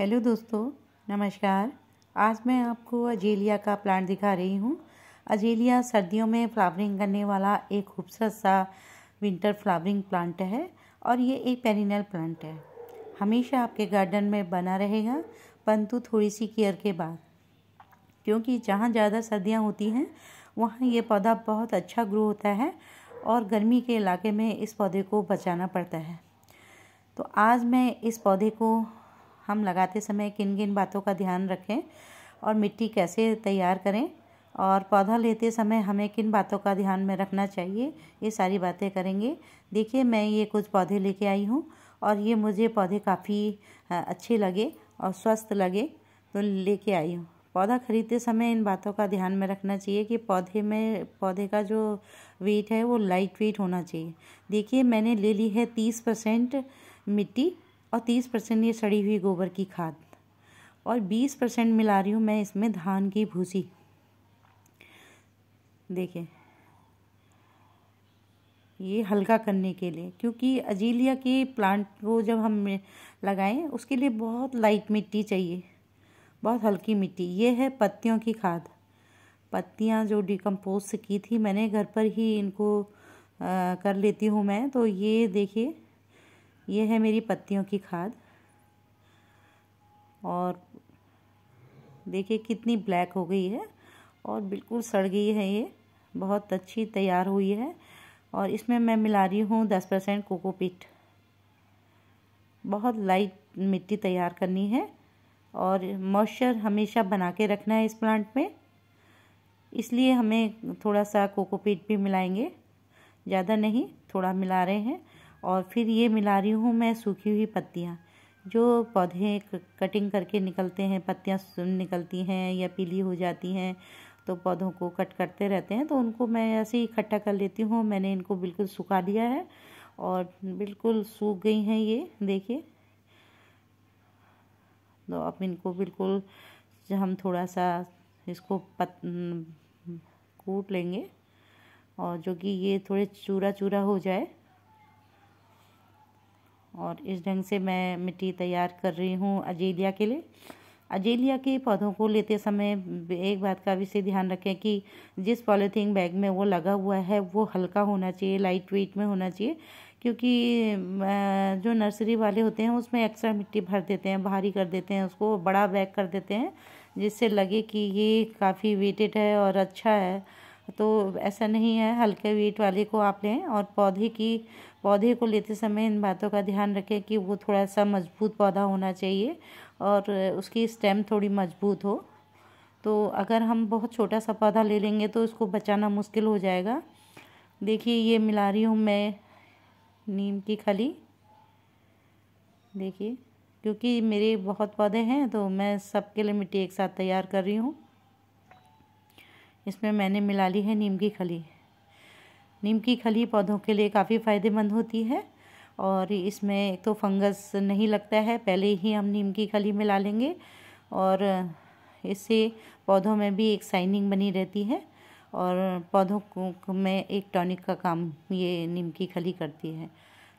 hello दोस्तों नमस्कार आज मैं आपको अजेलिया का प्लांट दिखा रही हूँ अजेलिया सर्दियों में फ्लावरिंग करने वाला एक खूबसूरत सा विंटर फ्लावरिंग प्लांट है और ये एक पेरिनल प्लांट है हमेशा आपके गार्डन में बना रहेगा परंतु थोड़ी सी केयर के बाद क्योंकि जहाँ ज़्यादा सर्दियाँ होती हैं वहाँ ये पौधा बहुत अच्छा ग्रो होता है और गर्मी के इलाके में इस पौधे को बचाना पड़ता है तो आज मैं इस पौधे को हम लगाते समय किन किन बातों का ध्यान रखें और मिट्टी कैसे तैयार करें और पौधा लेते समय हमें किन बातों का ध्यान में रखना चाहिए ये सारी बातें करेंगे देखिए मैं ये कुछ पौधे लेके आई हूँ और ये मुझे पौधे काफ़ी अच्छे लगे और स्वस्थ लगे तो लेके आई हूँ पौधा खरीदते समय इन बातों का ध्यान में रखना चाहिए कि पौधे में पौधे का जो वेट है वो लाइट वेट होना चाहिए देखिए मैंने ले ली है तीस परसेंट मिट्टी और तीस परसेंट ये सड़ी हुई गोबर की खाद और बीस परसेंट मिला रही हूँ मैं इसमें धान की भूसी देखें ये हल्का करने के लिए क्योंकि अजीलिया के प्लांट को जब हम लगाएं उसके लिए बहुत लाइट मिट्टी चाहिए बहुत हल्की मिट्टी ये है पत्तियों की खाद पत्तियाँ जो डिकम्पोज की थी मैंने घर पर ही इनको आ, कर लेती हूँ मैं तो ये देखिए ये है मेरी पत्तियों की खाद और देखिए कितनी ब्लैक हो गई है और बिल्कुल सड़ गई है ये बहुत अच्छी तैयार हुई है और इसमें मैं मिला रही हूँ दस परसेंट कोकोपीट बहुत लाइट मिट्टी तैयार करनी है और मॉइस्चर हमेशा बना के रखना है इस प्लांट में इसलिए हमें थोड़ा सा कोकोपीट भी मिलाएंगे ज़्यादा नहीं थोड़ा मिला रहे हैं और फिर ये मिला रही हूँ मैं सूखी हुई पत्तियाँ जो पौधे कटिंग करके निकलते हैं पत्तियाँ निकलती हैं या पीली हो जाती हैं तो पौधों को कट करते रहते हैं तो उनको मैं ऐसे ही इकट्ठा कर लेती हूँ मैंने इनको बिल्कुल सुखा लिया है और बिल्कुल सूख गई हैं ये देखिए तो अब इनको बिल्कुल हम थोड़ा सा इसको पत कूट लेंगे और जो कि ये थोड़े चूरा चूरा हो जाए और इस ढंग से मैं मिट्टी तैयार कर रही हूँ अजेलिया के लिए अजेलिया के पौधों को लेते समय एक बात का से ध्यान रखें कि जिस पॉलीथीन बैग में वो लगा हुआ है वो हल्का होना चाहिए लाइट वेट में होना चाहिए क्योंकि जो नर्सरी वाले होते हैं उसमें एक्स्ट्रा मिट्टी भर देते हैं भारी कर देते हैं उसको बड़ा बैग कर देते हैं जिससे लगे कि ये काफ़ी वेटेड है और अच्छा है तो ऐसा नहीं है हल्के वेट वाले को आप लें और पौधे की पौधे को लेते समय इन बातों का ध्यान रखें कि वो थोड़ा सा मजबूत पौधा होना चाहिए और उसकी स्टेम थोड़ी मजबूत हो तो अगर हम बहुत छोटा सा पौधा ले लेंगे तो उसको बचाना मुश्किल हो जाएगा देखिए ये मिला रही हूँ मैं नीम की खली देखिए क्योंकि मेरे बहुत पौधे हैं तो मैं सबके लिए मिट्टी एक साथ तैयार कर रही हूँ इसमें मैंने मिला ली है नीम की खली नीम की खली पौधों के लिए काफ़ी फ़ायदेमंद होती है और इसमें एक तो फंगस नहीं लगता है पहले ही हम नीम की खली मिला लेंगे और इससे पौधों में भी एक साइनिंग बनी रहती है और पौधों में एक टॉनिक का काम ये नीम की खली करती है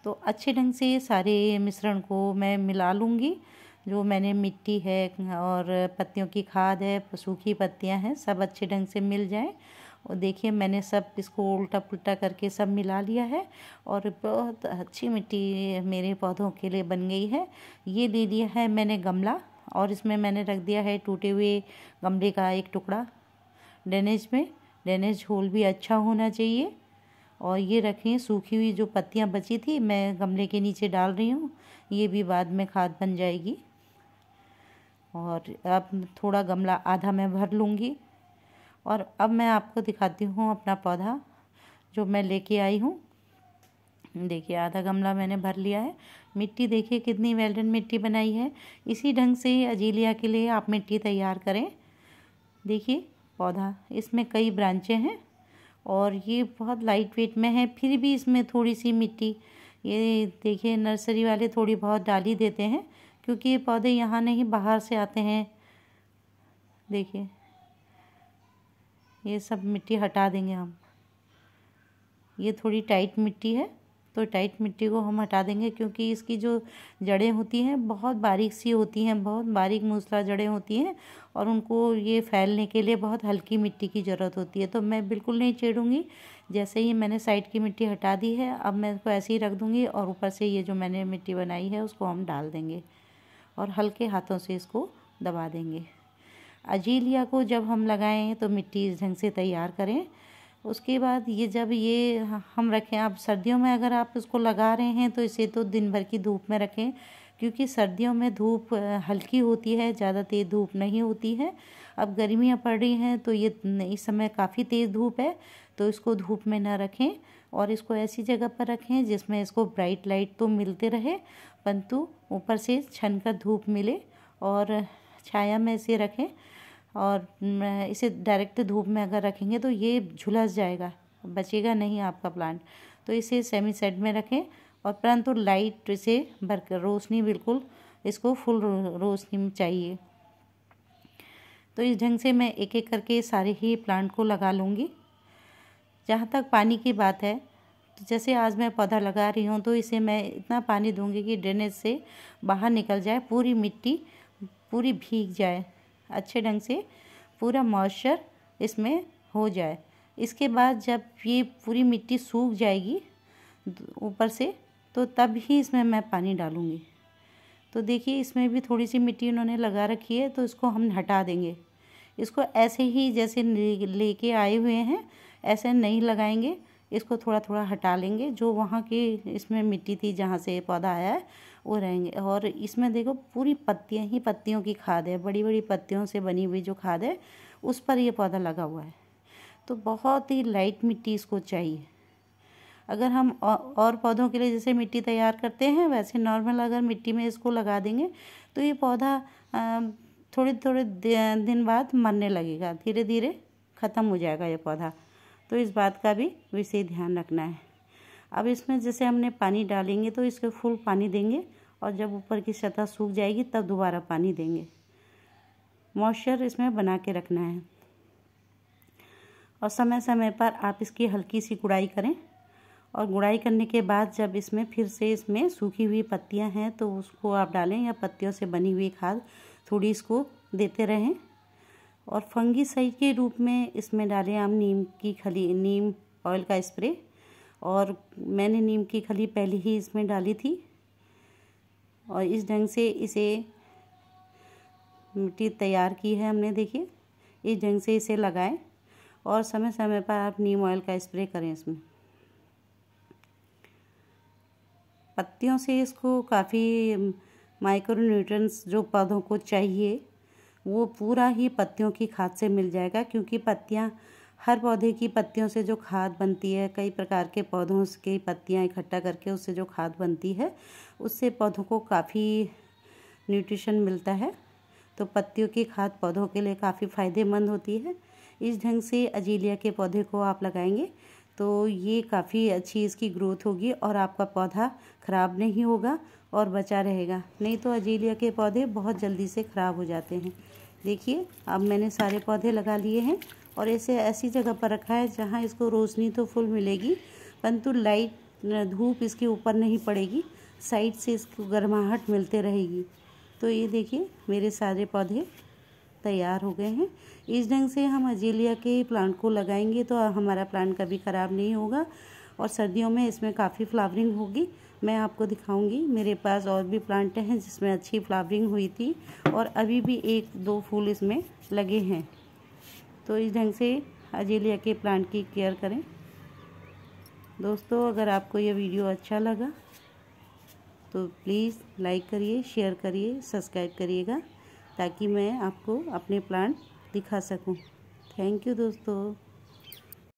तो अच्छे ढंग से सारे मिश्रण को मैं मिला लूँगी जो मैंने मिट्टी है और पत्तियों की खाद है सूखी पत्तियाँ हैं सब अच्छे ढंग से मिल जाएँ और देखिए मैंने सब इसको उल्टा पुल्टा करके सब मिला लिया है और बहुत अच्छी मिट्टी मेरे पौधों के लिए बन गई है ये ले लिया है मैंने गमला और इसमें मैंने रख दिया है टूटे हुए गमले का एक टुकड़ा ड्रेनेज में ड्रेनेज होल भी अच्छा होना चाहिए और ये रखें सूखी हुई जो पत्तियाँ बची थी मैं गमले के नीचे डाल रही हूँ ये भी बाद में खाद बन जाएगी और अब थोड़ा गमला आधा मैं भर लूँगी और अब मैं आपको दिखाती हूँ अपना पौधा जो मैं लेके आई हूँ देखिए आधा गमला मैंने भर लिया है मिट्टी देखिए कितनी वेल्डन मिट्टी बनाई है इसी ढंग से अजीलिया के लिए आप मिट्टी तैयार करें देखिए पौधा इसमें कई ब्रांचें हैं और ये बहुत लाइट वेट में है फिर भी इसमें थोड़ी सी मिट्टी ये देखिए नर्सरी वाले थोड़ी बहुत डाली देते हैं क्योंकि ये पौधे यहाँ नहीं बाहर से आते हैं देखिए ये सब मिट्टी हटा देंगे हम ये थोड़ी टाइट मिट्टी है तो टाइट मिट्टी को हम हटा देंगे क्योंकि इसकी जो जड़ें होती हैं बहुत बारीक सी होती हैं बहुत बारीक मूसला जड़ें होती हैं और उनको ये फैलने के लिए बहुत हल्की मिट्टी की ज़रूरत होती है तो मैं बिल्कुल नहीं छेड़ूँगी जैसे ही मैंने साइड की मिट्टी हटा दी है अब मैं इसको ऐसे ही रख दूँगी और ऊपर से ये जो मैंने मिट्टी बनाई है उसको हम डाल देंगे और हल्के हाथों से इसको दबा देंगे अजीलिया को जब हम लगाएं तो मिट्टी इस ढंग से तैयार करें उसके बाद ये जब ये हम रखें आप सर्दियों में अगर आप इसको लगा रहे हैं तो इसे तो दिन भर की धूप में रखें क्योंकि सर्दियों में धूप हल्की होती है ज़्यादा तेज़ धूप नहीं होती है अब गर्मियाँ पड़ रही हैं तो ये इस समय काफ़ी तेज़ धूप है तो इसको धूप में ना रखें और इसको ऐसी जगह पर रखें जिसमें इसको ब्राइट लाइट तो मिलते रहे परंतु ऊपर से छन कर धूप मिले और छाया में इसे रखें और इसे डायरेक्ट धूप में अगर रखेंगे तो ये झुलस जाएगा बचेगा नहीं आपका प्लांट तो इसे सेमी सेट में रखें और परंतु लाइट इसे रोशनी बिल्कुल इसको फुल रोशनी चाहिए तो इस ढंग से मैं एक एक करके सारे ही प्लांट को लगा लूँगी जहाँ तक पानी की बात है तो जैसे आज मैं पौधा लगा रही हूँ तो इसे मैं इतना पानी दूँगी कि ड्रेनेज से बाहर निकल जाए पूरी मिट्टी पूरी भीग जाए अच्छे ढंग से पूरा मॉइस्चर इसमें हो जाए इसके बाद जब ये पूरी मिट्टी सूख जाएगी ऊपर से तो तब ही इसमें मैं पानी डालूँगी तो देखिए इसमें भी थोड़ी सी मिट्टी उन्होंने लगा रखी है तो इसको हम हटा देंगे इसको ऐसे ही जैसे लेके आए हुए हैं ऐसे नहीं लगाएंगे इसको थोड़ा थोड़ा हटा लेंगे जो वहाँ की इसमें मिट्टी थी जहाँ से पौधा आया है वो रहेंगे और इसमें देखो पूरी पत्तियाँ ही पत्तियों की खाद है बड़ी बड़ी पत्तियों से बनी हुई जो खाद है उस पर ये पौधा लगा हुआ है तो बहुत ही लाइट मिट्टी इसको चाहिए अगर हम और पौधों के लिए जैसे मिट्टी तैयार करते हैं वैसे नॉर्मल अगर मिट्टी में इसको लगा देंगे तो ये पौधा थोड़े थोड़े दिन बाद मरने लगेगा धीरे धीरे ख़त्म हो जाएगा ये पौधा तो इस बात का भी विशेष ध्यान रखना है अब इसमें जैसे हमने पानी डालेंगे तो इसके फुल पानी देंगे और जब ऊपर की सतह सूख जाएगी तब दोबारा पानी देंगे मॉइस्चर इसमें बना के रखना है और समय समय पर आप इसकी हल्की सी गुड़ाई करें और गुड़ाई करने के बाद जब इसमें फिर से इसमें सूखी हुई पत्तियां हैं तो उसको आप डालें या पत्तियों से बनी हुई खाद थोड़ी इसको देते रहें और फंगी सही के रूप में इसमें डालें आप नीम की खली नीम ऑयल का स्प्रे और मैंने नीम की खली पहले ही इसमें डाली थी और इस ढंग से इसे मिट्टी तैयार की है हमने देखिए इस ढंग से इसे लगाएं और समय समय पर आप नीम ऑयल का स्प्रे करें इसमें पत्तियों से इसको काफ़ी माइक्रो न्यूट्रंस जो पौधों को चाहिए वो पूरा ही पत्तियों की खाद से मिल जाएगा क्योंकि पत्तियाँ हर पौधे की पत्तियों से जो खाद बनती है कई प्रकार के पौधों की पत्तियाँ इकट्ठा करके उससे जो खाद बनती है उससे पौधों को काफ़ी न्यूट्रिशन मिलता है तो पत्तियों की खाद पौधों के लिए काफ़ी फ़ायदेमंद होती है इस ढंग से अजीलिया के पौधे को आप लगाएंगे तो ये काफ़ी अच्छी इसकी ग्रोथ होगी और आपका पौधा ख़राब नहीं होगा और बचा रहेगा नहीं तो अजीलिया के पौधे बहुत जल्दी से ख़राब हो जाते हैं देखिए अब मैंने सारे पौधे लगा लिए हैं और ऐसे ऐसी जगह पर रखा है जहाँ इसको रोशनी तो फुल मिलेगी परंतु लाइट धूप इसके ऊपर नहीं पड़ेगी साइड से इसको गर्माहट मिलते रहेगी तो ये देखिए मेरे सारे पौधे तैयार हो गए हैं इस ढंग से हम अजीलिया के प्लांट को लगाएंगे तो हमारा प्लांट कभी ख़राब नहीं होगा और सर्दियों में इसमें काफ़ी फ्लावरिंग होगी मैं आपको दिखाऊंगी मेरे पास और भी प्लांट हैं जिसमें अच्छी फ्लावरिंग हुई थी और अभी भी एक दो फूल इसमें लगे हैं तो इस ढंग से अजेलिया के प्लांट की केयर करें दोस्तों अगर आपको यह वीडियो अच्छा लगा तो प्लीज़ लाइक करिए शेयर करिए सब्सक्राइब करिएगा ताकि मैं आपको अपने प्लांट दिखा सकूं थैंक यू दोस्तों